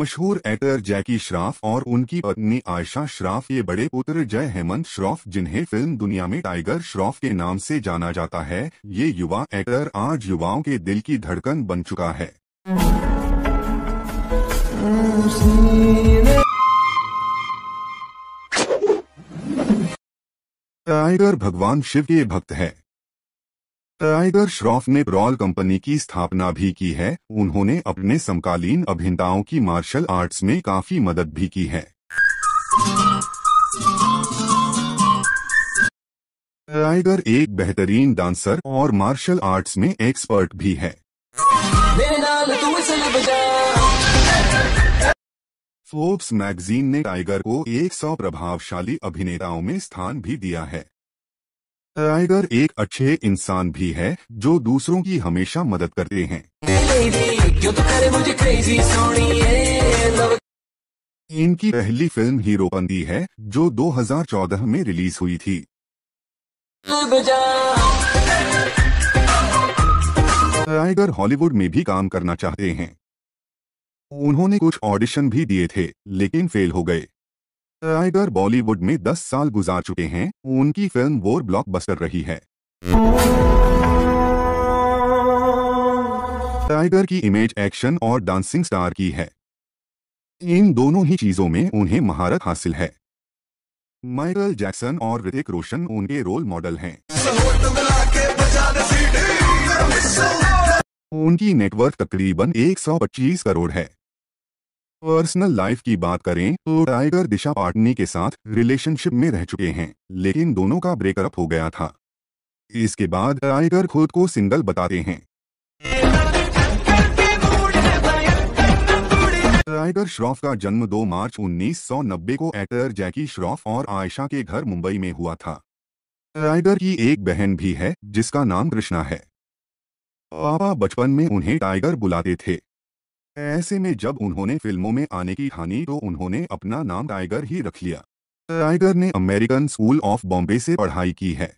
मशहूर एक्टर जैकी श्राफ और उनकी पत्नी आयशा श्राफ के बड़े पुत्र जय हेमंत श्रॉफ जिन्हें फिल्म दुनिया में टाइगर श्रॉफ के नाम से जाना जाता है ये युवा एक्टर आज युवाओं के दिल की धड़कन बन चुका है टाइगर भगवान शिव के भक्त है टाइगर श्रॉफ ने रॉल कंपनी की स्थापना भी की है उन्होंने अपने समकालीन अभिनेताओं की मार्शल आर्ट्स में काफी मदद भी की है टाइगर एक बेहतरीन डांसर और मार्शल आर्ट्स में एक्सपर्ट भी है फोर्ब्स मैगजीन ने टाइगर को 100 प्रभावशाली अभिनेताओं में स्थान भी दिया है टाइगर एक अच्छे इंसान भी है जो दूसरों की हमेशा मदद करते हैं इनकी पहली फिल्म हीरोपंदी है जो 2014 में रिलीज हुई थी टाइगर हॉलीवुड में भी काम करना चाहते हैं उन्होंने कुछ ऑडिशन भी दिए थे लेकिन फेल हो गए टाइगर बॉलीवुड में 10 साल गुजार चुके हैं उनकी फिल्म वोर ब्लॉकबस्टर रही है टाइगर की इमेज एक्शन और डांसिंग स्टार की है इन दोनों ही चीजों में उन्हें महारत हासिल है माइकल जैक्सन और ऋतिक रोशन उनके रोल मॉडल हैं उनकी नेटवर्क तकरीबन 125 करोड़ है पर्सनल लाइफ की बात करें तो टाइगर दिशा पाटनी के साथ रिलेशनशिप में रह चुके हैं लेकिन दोनों का ब्रेकअप हो गया था इसके बाद टाइगर खुद को सिंगल बताते हैं टाइगर श्रॉफ का जन्म 2 मार्च 1990 को एक्टर जैकी श्रॉफ और आयशा के घर मुंबई में हुआ था टाइगर की एक बहन भी है जिसका नाम कृष्णा है पापा बचपन में उन्हें टाइगर बुलाते थे ऐसे में जब उन्होंने फिल्मों में आने की ठानी तो उन्होंने अपना नाम टाइगर ही रख लिया टाइगर ने अमेरिकन स्कूल ऑफ बॉम्बे से पढ़ाई की है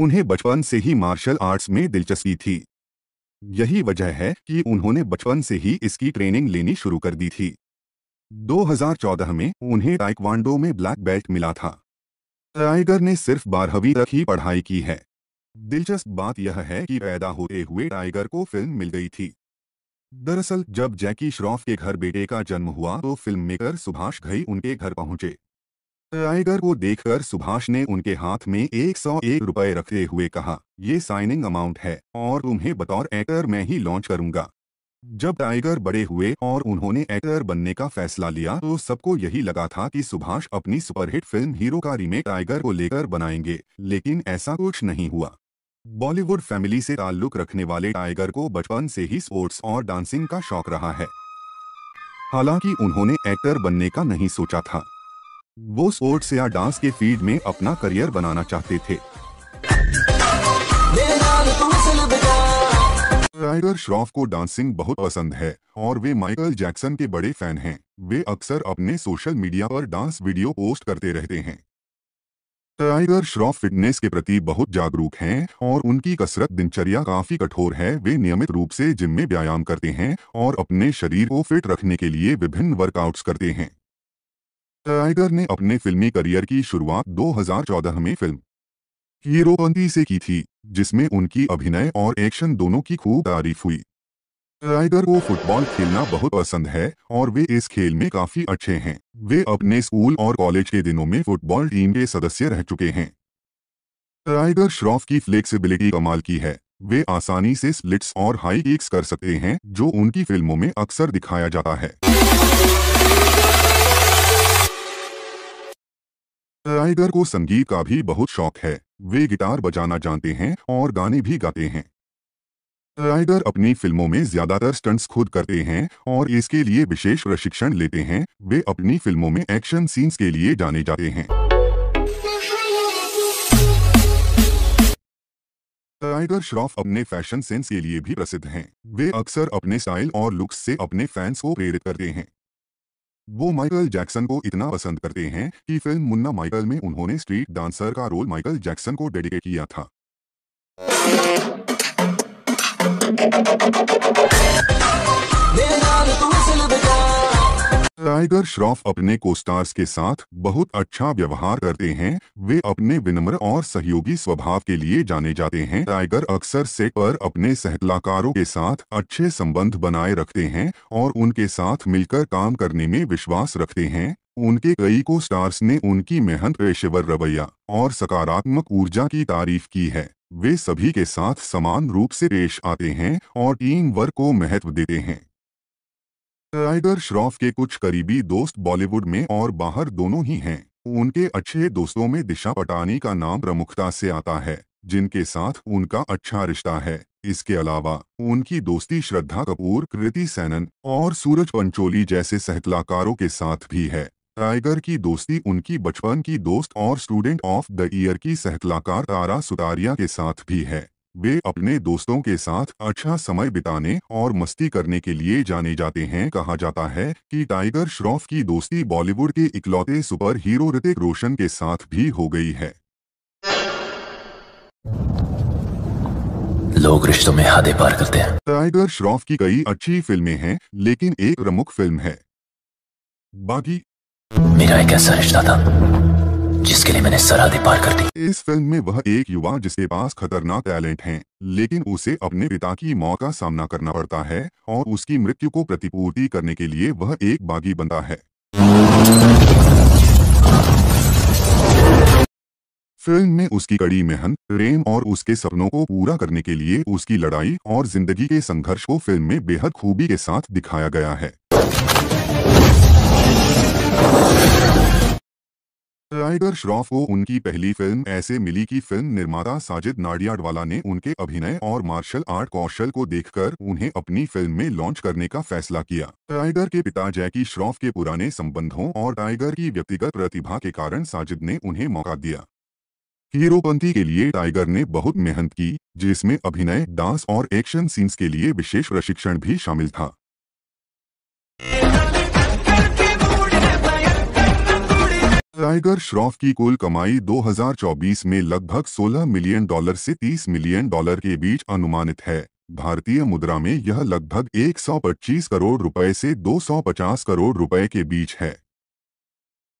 उन्हें बचपन से ही मार्शल आर्ट्स में दिलचस्पी थी यही वजह है कि उन्होंने बचपन से ही इसकी ट्रेनिंग लेनी शुरू कर दी थी 2014 में उन्हें टाइक्वांडो में ब्लैक बेल्ट मिला था टाइगर ने सिर्फ बारहवीं तक ही पढ़ाई की है दिलचस्प बात यह है कि पैदा होते हुए टाइगर को फिल्म मिल गई थी दरअसल जब जैकी श्रॉफ के घर बेटे का जन्म हुआ तो फिल्म मेकर सुभाष घई उनके घर पहुंचे टाइगर को देखकर सुभाष ने उनके हाथ में एक सौ एक रुपये रखते हुए कहा ये साइनिंग अमाउंट है और तुम्हें बतौर एक्टर मैं ही लॉन्च करूंगा जब टाइगर बड़े हुए और उन्होंने एक्टर बनने का फैसला लिया तो सबको यही लगा था कि सुभाष अपनी सुपरहिट फिल्म हीरो का रीमेक टाइगर को लेकर बनाएंगे लेकिन ऐसा कुछ नहीं हुआ बॉलीवुड फैमिली से ताल्लुक रखने वाले टाइगर को बचपन से ही स्पोर्ट्स और डांसिंग का शौक रहा है हालांकि उन्होंने एक्टर बनने का नहीं सोचा था वो स्पोर्ट्स या डांस के फील्ड में अपना करियर बनाना चाहते थे टाइगर श्रॉफ को डांसिंग बहुत पसंद है और वे माइकल जैक्सन के बड़े फैन हैं। वे अक्सर अपने सोशल मीडिया पर डांस वीडियो पोस्ट करते रहते हैं टाइगर श्रॉफ फिटनेस के प्रति बहुत जागरूक हैं और उनकी कसरत दिनचर्या काफी कठोर है वे नियमित रूप से जिम में व्यायाम करते हैं और अपने शरीर को फिट रखने के लिए विभिन्न वर्कआउट्स करते हैं टाइगर ने अपने फिल्मी करियर की शुरुआत 2014 में फिल्म हीरोपंती से की थी जिसमें उनकी अभिनय और एक्शन दोनों की खूब तारीफ हुई राइडर को फुटबॉल खेलना बहुत पसंद है और वे इस खेल में काफी अच्छे हैं वे अपने स्कूल और कॉलेज के दिनों में फुटबॉल टीम के सदस्य रह चुके हैं राइडर श्रॉफ की फ्लेक्सिबिलिटी कमाल की है वे आसानी से स्लिट्स और हाई एक्स कर सकते हैं जो उनकी फिल्मों में अक्सर दिखाया जाता है राइडर को संगीत का भी बहुत शौक है वे गिटार बजाना जानते हैं और गाने भी गाते हैं राइडर अपनी फिल्मों में ज्यादातर स्टंट्स खुद करते हैं और इसके लिए विशेष प्रशिक्षण लेते हैं वे अपनी फिल्मों में एक्शन सीन्स के लिए जाने जाते हैं राइडर श्रॉफ अपने फैशन सेंस के लिए भी प्रसिद्ध हैं वे अक्सर अपने स्टाइल और लुक्स से अपने फैंस को प्रेरित करते हैं वो माइकल जैक्सन को इतना पसंद करते हैं कि फिल्म मुन्ना माइकल में उन्होंने स्ट्रीट डांसर का रोल माइकल जैक्सन को डेडिकेट किया था टाइगर श्रॉफ अपने को स्टार्स के साथ बहुत अच्छा व्यवहार करते हैं वे अपने विनम्र और सहयोगी स्वभाव के लिए जाने जाते हैं टाइगर अक्सर से पर अपने सहकलाकारों के साथ अच्छे संबंध बनाए रखते हैं और उनके साथ मिलकर काम करने में विश्वास रखते हैं उनके कई को स्टार्स ने उनकी मेहनत पेशेवर रवैया और सकारात्मक ऊर्जा की तारीफ की है वे सभी के साथ समान रूप से पेश आते हैं और टीम वर्क को महत्व देते हैं टाइगर श्रॉफ के कुछ करीबी दोस्त बॉलीवुड में और बाहर दोनों ही हैं उनके अच्छे दोस्तों में दिशा पटानी का नाम प्रमुखता से आता है जिनके साथ उनका अच्छा रिश्ता है इसके अलावा उनकी दोस्ती श्रद्धा कपूर कृति सैनन और सूरज पंचोली जैसे सहकलाकारों के साथ भी है टाइगर की दोस्ती उनकी बचपन की दोस्त और स्टूडेंट ऑफ द ईयर की सहकलाकार तारा सुतारिया के साथ भी है वे अपने दोस्तों के साथ अच्छा समय बिताने और मस्ती करने के लिए जाने जाते हैं कहा जाता है कि टाइगर श्रॉफ की दोस्ती बॉलीवुड के इकलौते सुपर हीरो ऋतिक रोशन के साथ भी हो गई है लोग रिश्तों में हादे पार करते हैं टाइगर श्रॉफ की कई अच्छी फिल्में हैं लेकिन एक प्रमुख फिल्म है बाकी मेरा एक ऐसा रिश्ता था जिसके लिए मैंने सरहदें पार कर दी इस फिल्म में वह एक युवा जिसके पास खतरनाक टैलेंट है लेकिन उसे अपने पिता की मौत का सामना करना पड़ता है और उसकी मृत्यु को प्रतिपूर्ति करने के लिए वह एक बागी बनता है फिल्म में उसकी कड़ी मेहनत प्रेम और उसके सपनों को पूरा करने के लिए उसकी लड़ाई और जिंदगी के संघर्ष को फिल्म में बेहद खूबी के साथ दिखाया गया है राइडर श्रॉफ को उनकी पहली फिल्म ऐसे मिली कि फिल्म निर्माता साजिद नाडियाडवाला ने उनके अभिनय और मार्शल आर्ट कौशल को देखकर उन्हें अपनी फिल्म में लॉन्च करने का फैसला किया टाइगर के पिता जैकी श्रॉफ के पुराने संबंधों और टाइगर की व्यक्तिगत प्रतिभा के कारण साजिद ने उन्हें मौका दिया हीरोपंथी के लिए टाइगर ने बहुत मेहनत की जिसमें अभिनय डांस और एक्शन सीन्स के लिए विशेष प्रशिक्षण भी शामिल था टाइगर श्रॉफ की कुल कमाई 2024 में लगभग 16 मिलियन डॉलर से 30 मिलियन डॉलर के बीच अनुमानित है भारतीय मुद्रा में यह लगभग 125 करोड़ रुपए से 250 करोड़ रुपए के बीच है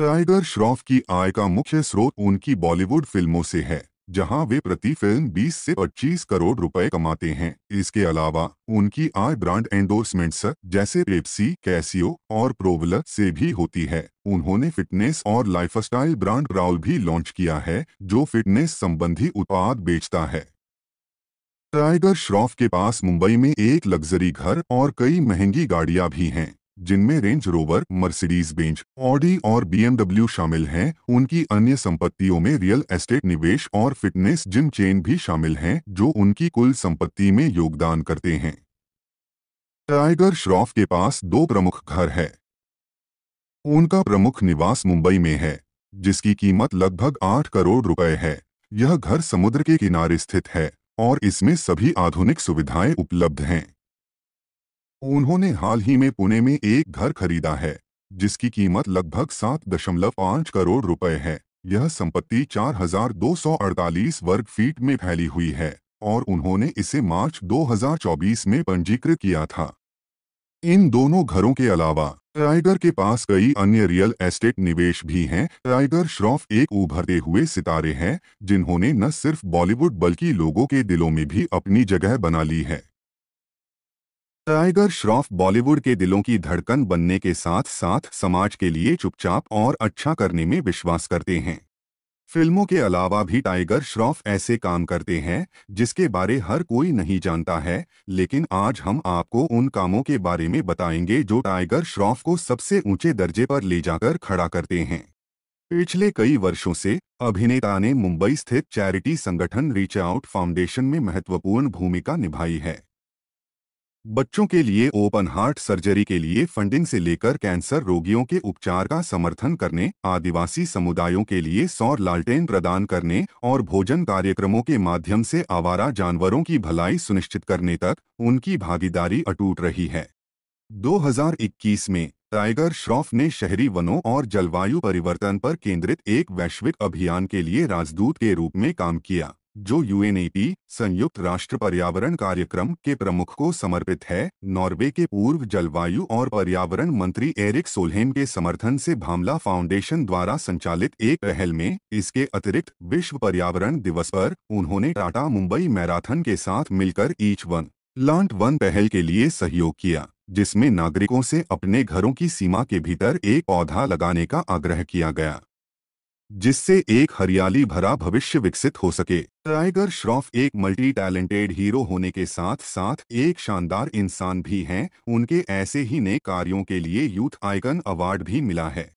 टाइगर श्रॉफ की आय का मुख्य स्रोत उनकी बॉलीवुड फिल्मों से है जहां वे प्रति फिल्म 20 से 25 करोड़ रुपए कमाते हैं इसके अलावा उनकी आय ब्रांड एंडोर्समेंट्स जैसे पेप्सी कैसियो और प्रोवल से भी होती है उन्होंने फिटनेस और लाइफस्टाइल ब्रांड राउल भी लॉन्च किया है जो फिटनेस संबंधी उत्पाद बेचता है टाइगर श्रॉफ के पास मुंबई में एक लग्जरी घर और कई महंगी गाड़ियां भी हैं जिनमें Range Rover Mercedes Benz Audi और बीएमडब्ल्यू शामिल हैं उनकी अन्य संपत्तियों में रियल एस्टेट निवेश और फिटनेस जिम चेन भी शामिल हैं जो उनकी कुल संपत्ति में योगदान करते हैं टाइगर श्रॉफ के पास दो प्रमुख घर है उनका प्रमुख निवास मुंबई में है जिसकी कीमत लगभग आठ करोड़ रुपए है यह घर समुद्र के किनारे स्थित है और इसमें सभी आधुनिक सुविधाएं उपलब्ध हैं उन्होंने हाल ही में पुणे में एक घर खरीदा है जिसकी कीमत लगभग सात दशमलव पाँच करोड़ रुपए है यह संपत्ति 4,248 वर्ग फीट में फैली हुई है और उन्होंने इसे मार्च 2024 में पंजीकृत किया था इन दोनों घरों के अलावा टाइगर के पास कई अन्य रियल एस्टेट निवेश भी हैं टाइगर श्रॉफ एक उभरते हुए सितारे हैं जिन्होंने न सिर्फ बॉलीवुड बल्कि लोगों के दिलों में भी अपनी जगह बना ली है टाइगर श्रॉफ बॉलीवुड के दिलों की धड़कन बनने के साथ साथ समाज के लिए चुपचाप और अच्छा करने में विश्वास करते हैं फिल्मों के अलावा भी टाइगर श्रॉफ ऐसे काम करते हैं जिसके बारे हर कोई नहीं जानता है लेकिन आज हम आपको उन कामों के बारे में बताएंगे जो टाइगर श्रॉफ को सबसे ऊंचे दर्जे पर ले जाकर खड़ा करते हैं पिछले कई वर्षों से अभिनेता ने मुंबई स्थित चैरिटी संगठन रीच आउट फाउंडेशन में महत्वपूर्ण भूमिका निभाई है बच्चों के लिए ओपन हार्ट सर्जरी के लिए फंडिंग से लेकर कैंसर रोगियों के उपचार का समर्थन करने आदिवासी समुदायों के लिए सौर लालटेन प्रदान करने और भोजन कार्यक्रमों के माध्यम से आवारा जानवरों की भलाई सुनिश्चित करने तक उनकी भागीदारी अटूट रही है 2021 में टाइगर श्रॉफ ने शहरी वनों और जलवायु परिवर्तन पर केंद्रित एक वैश्विक अभियान के लिए राजदूत के रूप में काम किया जो यूएनईपी संयुक्त राष्ट्र पर्यावरण कार्यक्रम के प्रमुख को समर्पित है नॉर्वे के पूर्व जलवायु और पर्यावरण मंत्री एरिक सोलहेम के समर्थन से भामला फाउंडेशन द्वारा संचालित एक पहल में इसके अतिरिक्त विश्व पर्यावरण दिवस पर उन्होंने टाटा मुंबई मैराथन के साथ मिलकर ईच वन लांट वन पहल के लिए सहयोग किया जिसमें नागरिकों से अपने घरों की सीमा के भीतर एक पौधा लगाने का आग्रह किया गया जिससे एक हरियाली भरा भविष्य विकसित हो सके टाइगर श्रॉफ एक मल्टी टैलेंटेड हीरो होने के साथ साथ एक शानदार इंसान भी हैं उनके ऐसे ही नए कार्यों के लिए यूथ आइकन अवार्ड भी मिला है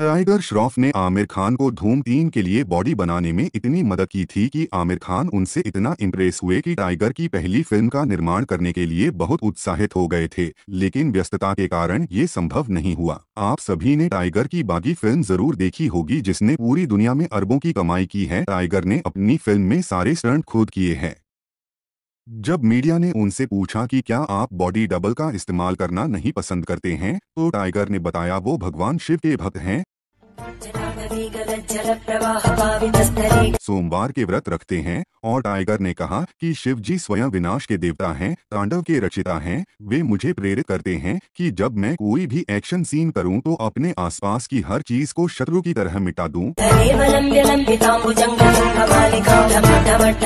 राइडर श्रॉफ ने आमिर खान को धूम तीन के लिए बॉडी बनाने में इतनी मदद की थी कि आमिर खान उनसे इतना इम्प्रेस हुए कि टाइगर की पहली फिल्म का निर्माण करने के लिए बहुत उत्साहित हो गए थे लेकिन व्यस्तता के कारण ये संभव नहीं हुआ आप सभी ने टाइगर की बागी फिल्म जरूर देखी होगी जिसने पूरी दुनिया में अरबों की कमाई की है टाइगर ने अपनी फिल्म में सारे स्टंट खुद किए हैं जब मीडिया ने उनसे पूछा कि क्या आप बॉडी डबल का इस्तेमाल करना नहीं पसंद करते हैं तो टाइगर ने बताया वो भगवान शिव के भक्त हैं सोमवार के व्रत रखते हैं और टाइगर ने कहा कि शिव जी स्वयं विनाश के देवता हैं, तांडव के रचिता हैं, वे मुझे प्रेरित करते हैं कि जब मैं कोई भी एक्शन सीन करूं तो अपने आसपास की हर चीज को शत्रु की तरह मिटा दूं।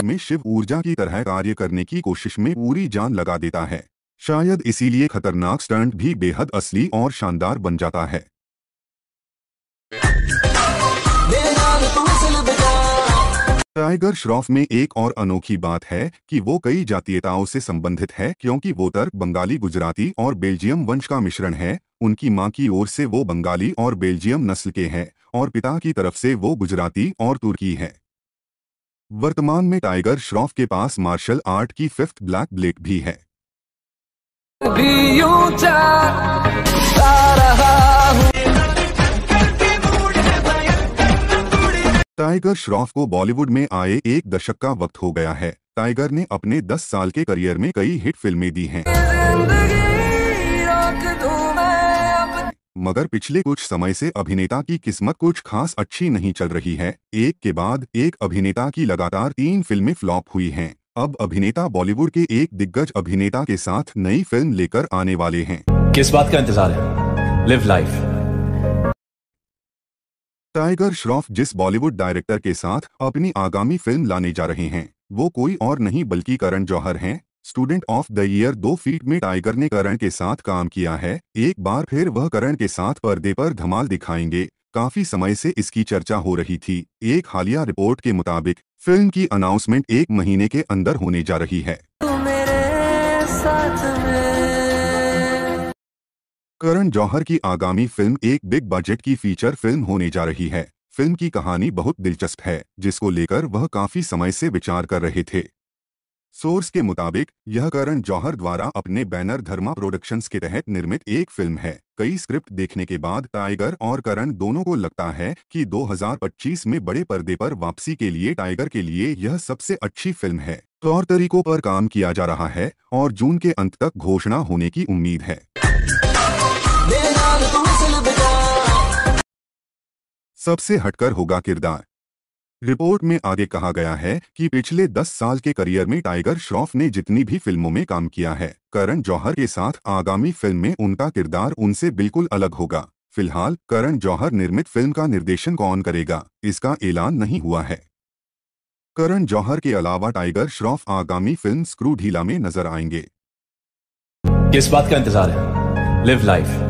मैं शिव ऊर्जा की तरह कार्य करने की कोशिश में पूरी जान लगा देता है शायद इसीलिए खतरनाक स्टंट भी बेहद असली और शानदार बन जाता है टाइगर श्रॉफ में एक और अनोखी बात है कि वो कई जातीयताओं से संबंधित है क्योंकि वो तर्क बंगाली गुजराती और बेल्जियम वंश का मिश्रण है उनकी मां की ओर से वो बंगाली और बेल्जियम नस्ल के हैं और पिता की तरफ से वो गुजराती और तुर्की हैं वर्तमान में टाइगर श्रॉफ के पास मार्शल आर्ट की फिफ्थ ब्लैक ब्लेक भी है भी टाइगर श्रॉफ को बॉलीवुड में आए एक दशक का वक्त हो गया है टाइगर ने अपने 10 साल के करियर में कई हिट फिल्में दी हैं मगर पिछले कुछ समय से अभिनेता की किस्मत कुछ खास अच्छी नहीं चल रही है एक के बाद एक अभिनेता की लगातार तीन फिल्में फ्लॉप हुई हैं अब अभिनेता बॉलीवुड के एक दिग्गज अभिनेता के साथ नई फिल्म लेकर आने वाले हैं किस बात का इंतजार है लिव लाइफ टाइगर श्रॉफ जिस बॉलीवुड डायरेक्टर के साथ अपनी आगामी फिल्म लाने जा रहे हैं वो कोई और नहीं बल्कि करण जौहर हैं स्टूडेंट ऑफ द ईयर दो फीट में टाइगर ने करण के साथ काम किया है एक बार फिर वह करण के साथ पर्दे पर धमाल दिखाएंगे काफी समय से इसकी चर्चा हो रही थी एक हालिया रिपोर्ट के मुताबिक फिल्म की अनाउंसमेंट एक महीने के अंदर होने जा रही है करण जौहर की आगामी फिल्म एक बिग बजट की फीचर फिल्म होने जा रही है फिल्म की कहानी बहुत दिलचस्प है जिसको लेकर वह काफी समय से विचार कर रहे थे सोर्स के मुताबिक यह करण जौहर द्वारा अपने बैनर धर्मा प्रोडक्शंस के तहत निर्मित एक फिल्म है कई स्क्रिप्ट देखने के बाद टाइगर और करण दोनों को लगता है कि 2025 में बड़े पर्दे पर वापसी के लिए टाइगर के लिए यह सबसे अच्छी फिल्म है तौर तरीकों पर काम किया जा रहा है और जून के अंत तक घोषणा होने की उम्मीद है सबसे हटकर होगा किरदार रिपोर्ट में आगे कहा गया है कि पिछले 10 साल के करियर में टाइगर श्रॉफ ने जितनी भी फिल्मों में काम किया है करण जौहर के साथ आगामी फिल्म में उनका किरदार उनसे बिल्कुल अलग होगा फिलहाल करण जौहर निर्मित फिल्म का निर्देशन कौन करेगा इसका ऐलान नहीं हुआ है करण जौहर के अलावा टाइगर श्रॉफ आगामी फिल्म स्क्रू ढीला में नजर आएंगे किस बात का इंतजार है लिव लाइफ